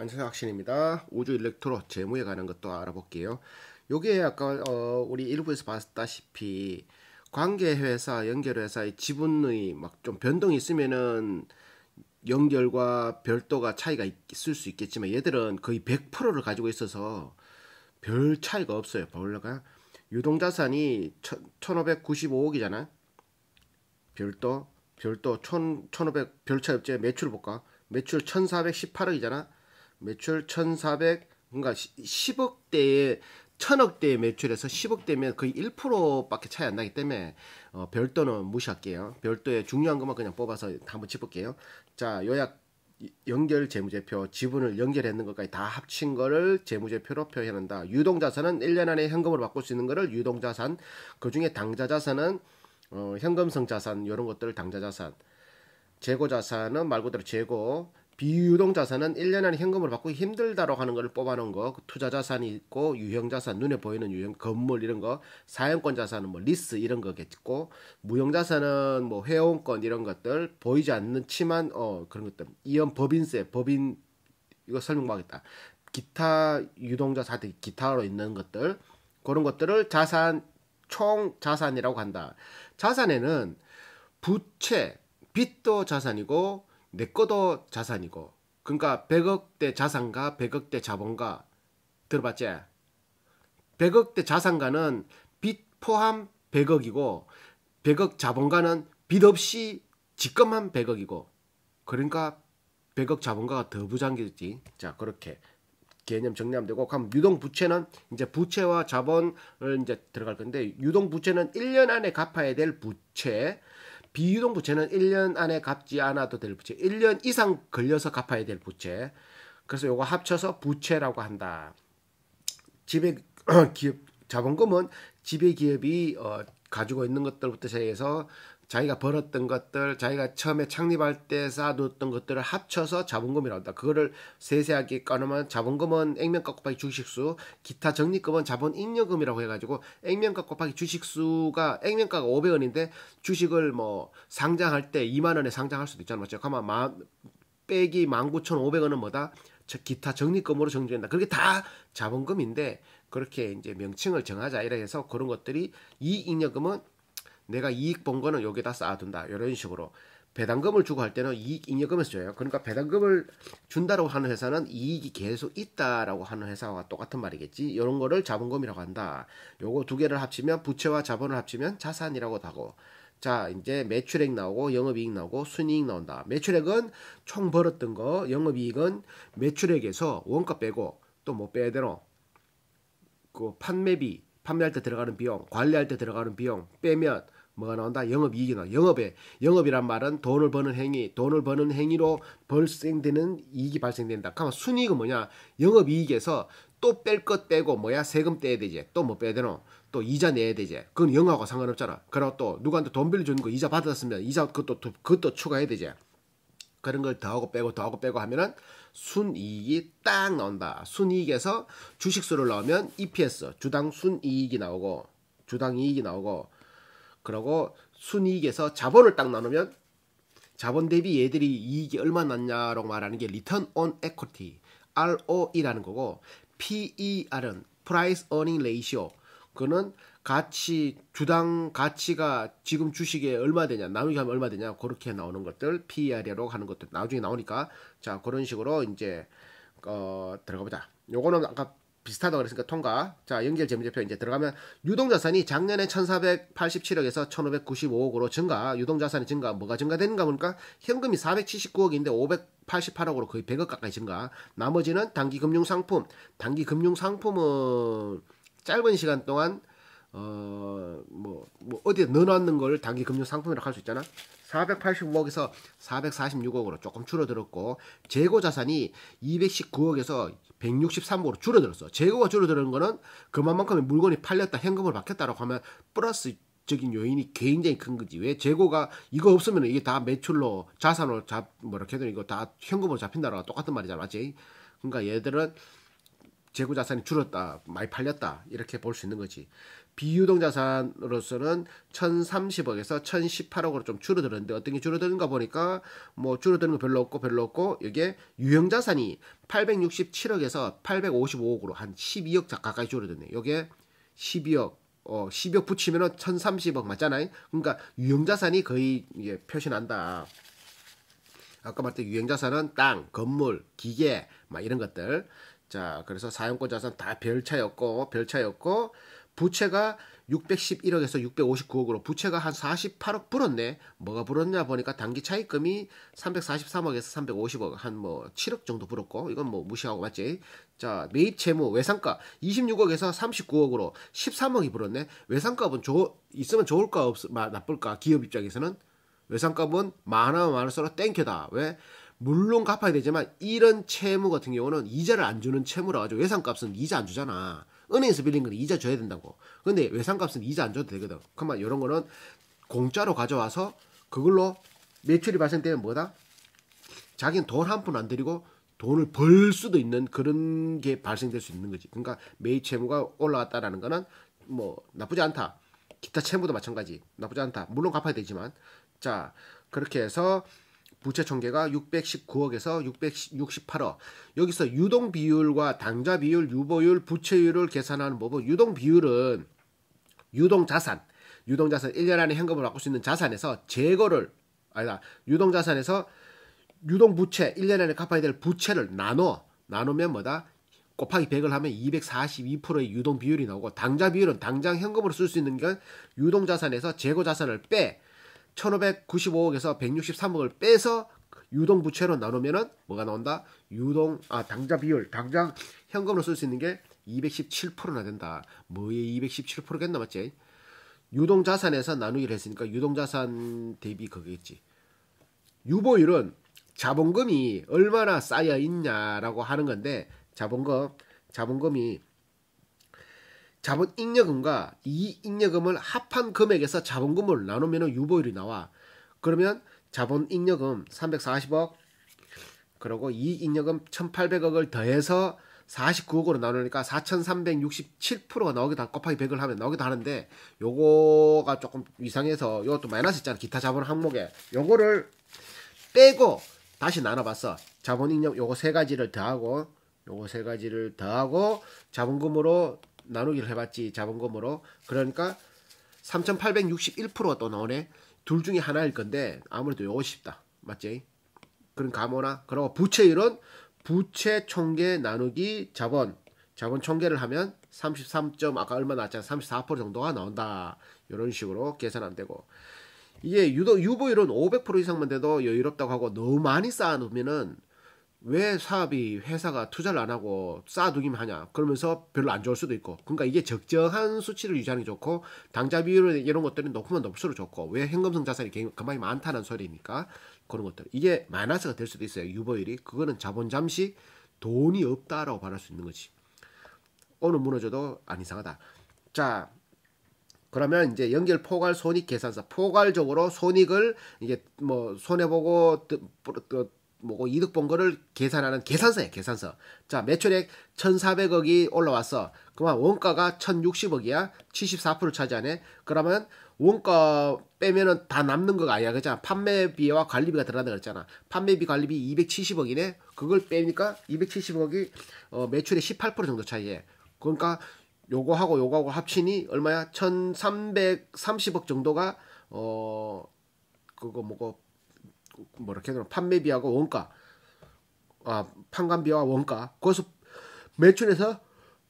안녕하세요 학신입니다. 우주 일렉트로 재무에 관한 것도 알아볼게요. 요게 아까 어, 우리 일부에서 봤다시피 관계회사, 연결회사의 지분의 막좀 변동이 있으면은 연결과 별도가 차이가 있을 수 있겠지만 얘들은 거의 100%를 가지고 있어서 별 차이가 없어요. 벌레가 유동자산이 1595억이잖아. 별도 별도 1 5 0 0 별차 업체 매출 볼까? 매출 1418억이잖아. 매출 1,400그러 그러니까 10억대에 1000억대의 매출에서 10억대면 거의 1%밖에 차이 안 나기 때문에 어, 별도는 무시할게요. 별도의 중요한 것만 그냥 뽑아서 한번 짚을게요. 자, 요약 연결 재무제표, 지분을 연결했는 것까지 다 합친 거를 재무제표로 표현한다. 유동자산은 1년 안에 현금으로 바꿀 수 있는 거를 유동자산, 그 중에 당좌자산은 어, 현금성 자산, 이런 것들을 당좌자산 재고자산은 말 그대로 재고, 비유동 자산은 1년 안에 현금을 받고 힘들다라고 하는 걸 뽑아놓은 거, 그 투자 자산이 있고 유형 자산 눈에 보이는 유형 건물 이런 거, 사용권 자산은 뭐 리스 이런 거겠고, 무형 자산은 뭐 회원권 이런 것들 보이지 않는 치만 어 그런 것들, 이연 법인세, 법인 이거 설명하겠다. 기타 유동자 사 기타로 있는 것들 그런 것들을 자산 총 자산이라고 한다. 자산에는 부채, 빚도 자산이고 내 거도 자산이고 그러니까 100억대 자산과 100억대 자본가 들어봤지? 100억대 자산가는 빚 포함 100억이고 100억 자본가는 빚 없이 직검한 100억이고 그러니까 100억 자본가가 더부장인지자 그렇게 개념 정리하면 되고 그럼 유동 부채는 이제 부채와 자본을 이제 들어갈 건데 유동 부채는 1년 안에 갚아야 될 부채 비유동 부채는 1년 안에 갚지 않아도 될 부채, 1년 이상 걸려서 갚아야 될 부채. 그래서 요거 합쳐서 부채라고 한다. 지배 기업 자본금은 지배 기업이 어, 가지고 있는 것들부터 시작해서 자기가 벌었던 것들, 자기가 처음에 창립할 때 쌓아뒀던 것들을 합쳐서 자본금이라고 한다. 그거를 세세하게 꺼내면 자본금은 액면가 곱하기 주식수, 기타 적립금은 자본잉여금이라고 해가지고 액면가 곱하기 주식수가 액면가가 500원인데 주식을 뭐 상장할 때 2만 원에 상장할 수도 있잖아요. 맞죠? 가만 마, 빼기 19,500원은 뭐다? 기타 적립금으로 정지된다. 그게 다 자본금인데 그렇게 이제 명칭을 정하자 이래 해서 그런 것들이 이익여금은 내가 이익 본 거는 여기다 쌓아둔다. 이런 식으로. 배당금을 주고 할 때는 이익 잉여금에서 줘요. 그러니까 배당금을 준다라고 하는 회사는 이익이 계속 있다라고 하는 회사와 똑같은 말이겠지. 이런 거를 자본금이라고 한다. 요거 두 개를 합치면 부채와 자본을 합치면 자산이라고 하고. 자, 이제 매출액 나오고 영업이익 나오고 순이익 나온다. 매출액은 총 벌었던 거, 영업이익은 매출액에서 원가 빼고 또 뭐 빼야 되노? 그 판매비, 판매할 때 들어가는 비용, 관리할 때 들어가는 비용 빼면 뭐가 나온다? 영업이익이 나 영업에 영업이란 말은 돈을 버는 행위, 돈을 버는 행위로 발생되는 이익이 발생된다. 그러면 순이익은 뭐냐? 영업이익에서 또 뺄 것 빼고 뭐야? 세금 떼야 되지. 또 뭐 빼야 되노? 또 이자 내야 되지. 그건 영하고 업 상관없잖아. 그리고 또 누구한테 돈 빌려주는 거 이자 받았으면 이자 그것도 그것도 추가해야 되지. 그런 걸 더하고 빼고 더하고 빼고 하면은 순이익이 딱 나온다. 순이익에서 주식수를 넣으면 EPS 주당 순이익이 나오고 주당 이익이 나오고 그러고 순이익에서 자본을 딱 나누면 자본 대비 얘들이 이익이 얼마 났냐라고 말하는 게 Return on Equity, ROE라는 거고 PER은 Price Earning Ratio, 그거는 가치 주당 가치가 지금 주식에 얼마 되냐 나누기 하면 얼마 되냐 그렇게 나오는 것들 PER로 하는 것들 나중에 나오니까 자 그런 식으로 이제 어, 들어가 보자. 요거는 아까 비슷하다 고 그랬으니까 통과. 자, 연결 재무제표 이제 들어가면 유동자산이 작년에 1487억에서 1595억으로 증가. 유동자산이 증가. 뭐가 증가되는가 보니까 현금이 479억인데 588억으로 거의 100억 가까이 증가. 나머지는 단기 금융 상품. 단기 금융 상품은 짧은 시간 동안 어, 뭐, 뭐 어디에 넣어놨는 걸 단기 금융 상품이라고 할 수 있잖아. 485억에서 446억으로 조금 줄어들었고 재고 자산이 219억에서 163곡으로 줄어들었어. 재고가 줄어드는 거는 그만큼의 물건이 팔렸다, 현금을 받겠다라고 하면 플러스 적인 요인이 굉장히 큰 거지. 왜 재고가 이거 없으면 이게 다 매출로 자산으로 잡 뭐라 해도 이거 다 현금으로 잡힌다라고 똑같은 말이잖아, 맞지? 그러니까 얘들은 재고 자산이 줄었다, 많이 팔렸다 이렇게 볼 수 있는 거지. 비유동 자산으로서는 1,030억에서 1,018억으로 좀 줄어들었는데 어떤 게 줄어드는가 보니까 뭐 줄어드는 거 별로 없고 별로 없고 이게 유형 자산이 867억에서 855억으로 한 12억 가까이 줄어드네. 요게 12억 어, 12억 붙이면은 1,030억 맞잖아요. 그러니까 유형 자산이 거의 이게 표시난다. 아까 말했던 유형 자산은 땅, 건물, 기계 막 이런 것들. 자, 그래서 사용권 자산 다 별차였고 별차였고 부채가 611억에서 659억으로 부채가 한 48억 불었네. 뭐가 불었냐 보니까 단기 차입금이 343억에서 350억 한 뭐 7억 정도 불었고 이건 뭐 무시하고 맞지? 자, 매입 채무 외상값 26억에서 39억으로 13억이 불었네. 외상값은 좋, 있으면 좋을까 없 나쁠까 기업 입장에서는 외상값은 많아 많을수록 땡큐다 왜? 물론 갚아야 되지만 이런 채무 같은 경우는 이자를 안 주는 채무라 가지고 외상값은 이자 안 주잖아. 은행에서 빌린 건 이자 줘야 된다고. 근데 외상값은 이자 안 줘도 되거든. 그만 이런 거는 공짜로 가져와서 그걸로 매출이 발생되면 뭐다? 자기는 돈 한 푼 안 들이고 돈을 벌 수도 있는 그런 게 발생될 수 있는 거지. 그러니까 매입 채무가 올라왔다라는 거는 뭐 나쁘지 않다. 기타 채무도 마찬가지. 나쁘지 않다. 물론 갚아야 되지만. 자, 그렇게 해서 부채총계가 619억에서 668억 여기서 유동 비율과 당좌 비율, 유보율, 부채율을 계산하는 법은 유동 비율은 유동 자산, 유동 자산 1년 안에 현금을 바꿀 수 있는 자산에서 재거를 아니다. 유동 자산에서 유동 부채 1년 안에 갚아야 될 부채를 나눠 나누면 뭐다? 곱하기 100을 하면 242%의 유동 비율이 나오고 당좌 비율은 당장 현금으로 쓸 수 있는 건 유동 자산에서 재고 자산을 빼 1595억에서 163억을 빼서 유동 부채로 나누면은 뭐가 나온다? 유동 아 당좌 비율 당장 현금으로 쓸 수 있는 게 217%나 된다. 뭐에 217%겠나 맞지? 유동 자산에서 나누기를 했으니까 유동 자산 대비 거기겠지 유보율은 자본금이 얼마나 쌓여 있냐라고 하는 건데 자본금 자본금이 자본 잉여금과 이익 잉여금을 합한 금액에서 자본금을 나누면 유보율이 나와. 그러면 자본 잉여금 340억 그리고 이익 잉여금 1800억을 더해서 49억으로 나누니까 4367%가 나오기도 하고 곱하기 100을 하면 나오기도 하는데 요거가 조금 이상해서 요것도 마이너스 있잖아 기타 자본 항목에 요거를 빼고 다시 나눠봤어 자본 잉여 금 요거 세 가지를 더하고 요거 세 가지를 더하고 자본금으로 나누기를 해봤지 자본금으로 그러니까 3861%또 나오네 둘 중에 하나일 건데 아무래도 요거 쉽다 맞지 그런 가모나 그러고 부채율은 부채 총계 나누기 자본 자본 총계를 하면 33. 아까 얼마 나왔잖아 34% 정도가 나온다 이런 식으로 계산 안 되고 이게 유도 유보율은 500% 이상만 돼도 여유롭다고 하고 너무 많이 쌓아놓으면은 왜 사업이 회사가 투자를 안 하고 쌓아두기만 하냐 그러면서 별로 안 좋을 수도 있고 그러니까 이게 적정한 수치를 유지하는 게 좋고 당좌 비율 이런 것들은 높으면 높을수록 좋고 왜 현금성 자산이 굉장히 많다는 소리니까 입 그런 것들 이게 마이너스가 될 수도 있어요 유보율이 그거는 자본 잠시 돈이 없다라고 말할 수 있는 거지 어느 무너져도 안 이상하다 자 그러면 이제 연결 포괄 손익 계산서 포괄적으로 손익을 이게 뭐 손해보고 그 뭐고 이득 본 거를 계산하는 계산서예요, 계산서. 자, 매출액 1,400억이 올라왔어. 그만 원가가 1,060억이야. 74%를 차지하네. 그러면 원가 빼면은 다 남는 거 아니야. 그죠 판매비와 관리비가 들어간다 그랬잖아. 판매비 관리비 270억이네. 그걸 빼니까 270억이 어, 매출의 18% 정도 차이해. 그러니까 요거하고 요거하고 합치니 얼마야? 1,330억 정도가 어 그거 뭐고 뭐 이렇게 되면 판매비하고 원가 아 판관비와 원가 거기서 매출에서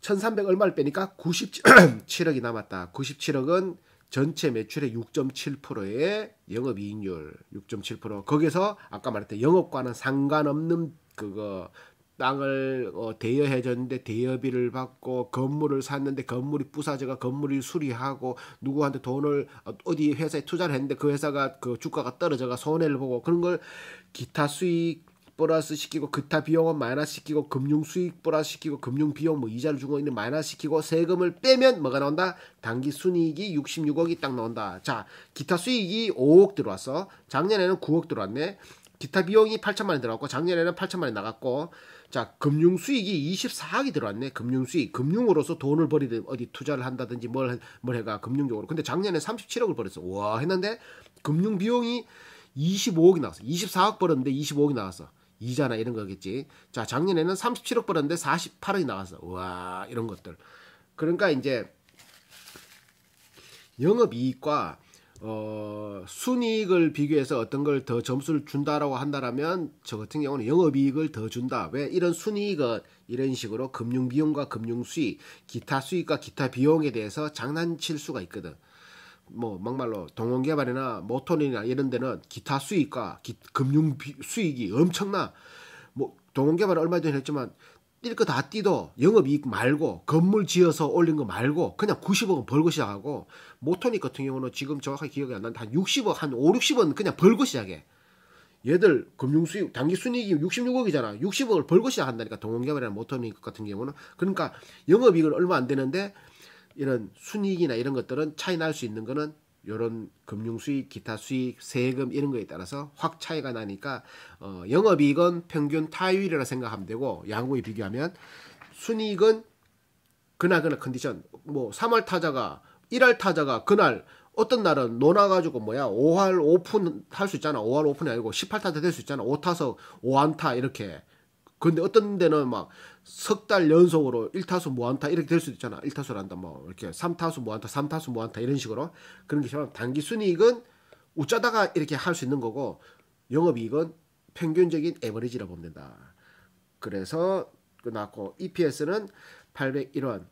1300 얼마를 빼니까 97억이 남았다. 97억은 전체 매출의 6.7%의 영업이익률 6.7% 거기서 아까 말했던 영업과는 상관없는 그거 땅을 어, 대여해 줬는데 대여비를 받고 건물을 샀는데 건물이 부사져가 건물을 수리하고 누구한테 돈을 어디 회사에 투자를 했는데 그 회사가 그 주가가 떨어져가 손해를 보고 그런 걸 기타 수익 보라스 시키고 그타 비용은 마이너스 시키고 금융 수익 보라스 시키고 금융 비용 뭐 이자를 주고 있는 마이너스 시키고 세금을 빼면 뭐가 나온다? 단기 순이익이 66억이 딱 나온다. 자, 기타 수익이 5억 들어왔어. 작년에는 9억 들어왔네. 기타 비용이 8천만 원 들어갔고 작년에는 8천만 원 나갔고 자 금융 수익이 24억이 들어왔네 금융 수익 금융으로서 돈을 벌이든 어디 투자를 한다든지 뭘, 뭘 해가 금융적으로 근데 작년에 37억을 벌였어와 했는데 금융 비용이 25억이 나왔어 24억 벌었는데 25억이 나왔어 이자나 이런 거겠지 자 작년에는 37억 벌었는데 48억이 나왔어 와 이런 것들 그러니까 이제 영업이익과 어, 순이익을 비교해서 어떤 걸 더 점수를 준다라고 한다라면 저 같은 경우는 영업이익을 더 준다. 왜 이런 순이익은 이런 식으로 금융비용과 금융수익, 기타 수익과 기타 비용에 대해서 장난칠 수가 있거든. 뭐 막말로 동원개발이나 모토이나 이런 데는 기타 수익과 기, 금융 비, 수익이 엄청나. 뭐 동원개발 얼마 전에 했지만 뛸거다띠도 영업이익 말고 건물 지어서 올린 거 말고 그냥 90억은 벌고 시작하고 모토닉 같은 경우는 지금 정확하게 기억이 안 나는데 한 60억 한 5, 60억은 그냥 벌고 시작해. 얘들 금융수익 단기 순이익이 66억이잖아. 60억을 벌고 시작한다니까 동원개발이나 모터닉 같은 경우는 그러니까 영업이익은 얼마 안 되는데 이런 순이익이나 이런 것들은 차이 날 수 있는 거는 이런 금융수익, 기타 수익, 세금 이런 거에 따라서 확 차이가 나니까 어, 영업이익은 평균 타율이라 생각하면 되고 양구에 비교하면 순이익은 그날그날 컨디션 뭐3월 타자가 1월 타자가 그날 어떤 날은 논아가지고 뭐야 5할 오픈 할 수 있잖아 5할 오픈이 아니고 18타자 될 수 있잖아 5타석 5안타 이렇게 근데 어떤 데는 막 석달 연속으로 1타수 무한타 이렇게 될 수도 있잖아. 1타수를 한다 뭐 이렇게 3타수 무한타 3타수 무한타 이런 식으로 그런 게처럼 단기 순이익은 웃자다가 이렇게 할 수 있는 거고 영업이익은 평균적인 에버리지라 보면 된다. 그래서 끝났고 그 EPS는 801원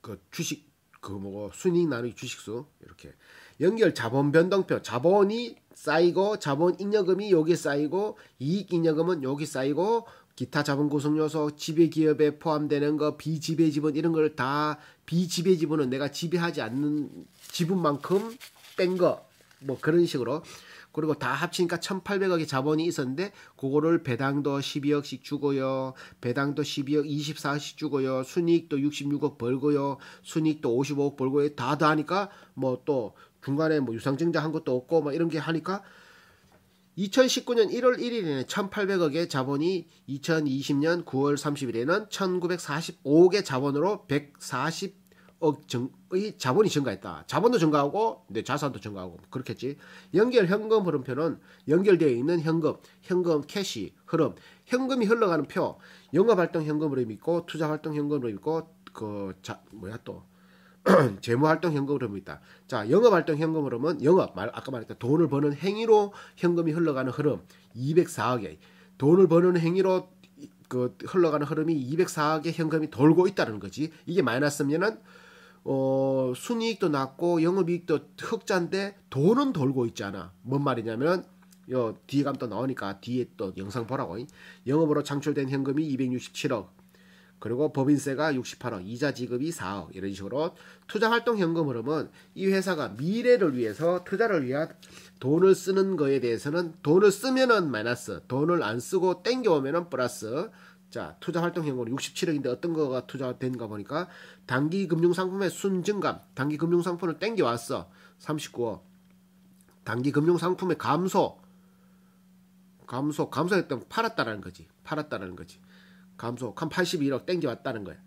그 주식 그 뭐고 순이익 나누기 주식수 이렇게 연결 자본 변동표 자본이 쌓이고 자본 잉여금이 여기 쌓이고 이익 잉여금은 여기 쌓이고 기타 자본구성 요소, 지배 기업에 포함되는 거, 비지배 지분 이런 걸 다 비지배 지분은 내가 지배하지 않는 지분만큼 뺀 거 뭐 그런 식으로 그리고 다 합치니까 1,800억의 자본이 있었는데 그거를 배당도 12억씩 주고요. 배당도 12억 24억씩 주고요. 순이익도 66억 벌고요. 순이익도 55억 벌고요. 다다 하니까 뭐 또 중간에 뭐 유상증자 한 것도 없고 막 이런 게 하니까 2019년 1월 1일에는 1,800억의 자본이 2020년 9월 30일에는 1,945억의 자본으로 140억 정의 자본이 증가했다. 자본도 증가하고 네, 자산도 증가하고 그렇겠지. 연결 현금 흐름표는 연결되어 있는 현금, 현금 캐시 흐름, 현금이 흘러가는 표, 영업 활동 현금 흐름 있고 투자 활동 현금 흐름 있고 그자 뭐야 또 재무활동 현금흐름이다. 으 자, 영업활동 현금흐름면 영업, 말, 아까 말했다 돈을 버는 행위로 현금이 흘러가는 흐름 204억에 돈을 버는 행위로 그 흘러가는 흐름이 204억의 현금이 돌고 있다는 거지. 이게 마이너스면은 어, 순이익도 낮고 영업이익도 흑자인데 돈은 돌고 있잖아. 뭔 말이냐면 요 뒤에 가면 또 나오니까 뒤에 또 영상 보라고. 영업으로 창출된 현금이 267억, 그리고 법인세가 68억, 이자 지급이 4억 이런 식으로 투자 활동 현금 흐름은 이 회사가 미래를 위해서 투자를 위한 돈을 쓰는 거에 대해서는 돈을 쓰면은 마이너스, 돈을 안 쓰고 땡겨오면은 플러스. 자, 투자 활동 현금 으로 67억인데 어떤 거가 투자된가 보니까 단기 금융 상품의 순증감, 단기 금융 상품을 땡겨왔어. 39억. 단기 금융 상품의 감소, 감소, 감소했던 팔았다라는 거지. 팔았다라는 거지. 감소 한 81억 땡겨왔다는 거예요.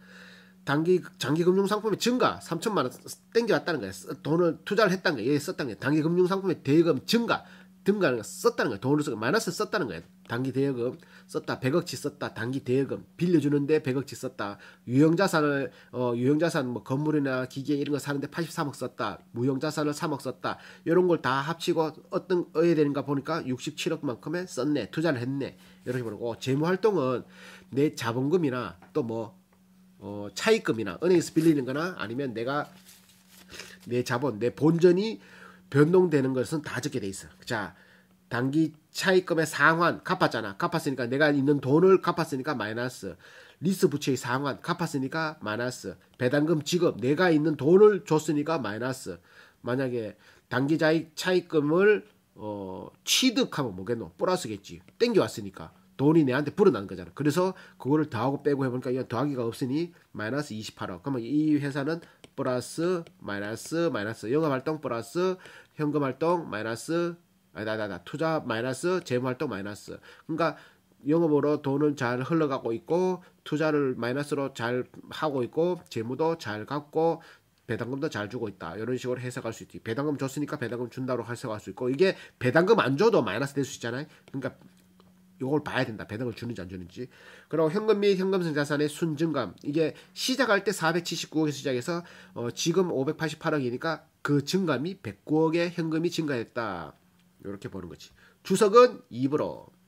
단기 장기 금융 상품의 증가 3천만 원 땡겨왔다는 거예 돈을 투자를 했다는 거예요. 썼다는 거예 단기 금융 상품의 대금 증가 등가하는 거 썼다는 거야. 돈을 써서 마이너스 썼다는 거야. 단기 대여금 썼다. 100억치 썼다. 단기 대여금 빌려주는데 100억치 썼다. 유형자산을 어 유형자산 뭐 건물이나 기계 이런 거 사는데 83억 썼다. 무형자산을 3억 썼다. 이런 걸 다 합치고 어떤 어야 되는가 보니까 67억만큼의 썼네. 투자를 했네. 이렇게 보는 거. 재무 활동은 내 자본금이나 또 뭐 어, 차입금이나 은행에서 빌리는 거나 아니면 내가 내 자본, 내 본전이 변동되는 것은 다 적게 돼 있어. 자, 단기 차익금의 상환 갚았잖아. 갚았으니까 내가 있는 돈을 갚았으니까 마이너스. 리스 부채의 상환 갚았으니까 마이너스. 배당금 지급 내가 있는 돈을 줬으니까 마이너스. 만약에 단기 자익 차익금을 어, 취득하면 뭐겠노? 플러스겠지. 땡겨왔으니까. 돈이 내한테 불어난 거잖아. 그래서 그거를 더하고 빼고 해보니까 이건 더하기가 없으니 마이너스 28억. 그러면 이 회사는 플러스 마이너스 마이너스 영업활동 플러스 현금활동 마이너스 아니다 아다 투자 마이너스 재무활동 마이너스 그러니까 영업으로 돈은 잘 흘러가고 있고 투자를 마이너스로 잘 하고 있고 재무도 잘갖고 배당금도 잘 주고 있다 이런 식으로 해석할 수 있지 배당금 줬으니까 배당금 준다로 해석할 수 있고 이게 배당금 안 줘도 마이너스 될 수 있잖아요 그러니까 요걸 봐야 된다. 배당을 주는지 안 주는지. 그리고 현금 및 현금성 자산의 순증감. 이게 시작할 때4 7 9억에 시작해서 어, 지금 588억이니까 그 증감이 109억의 현금이 증가했다. 이렇게 보는 거지. 주석은 입으로.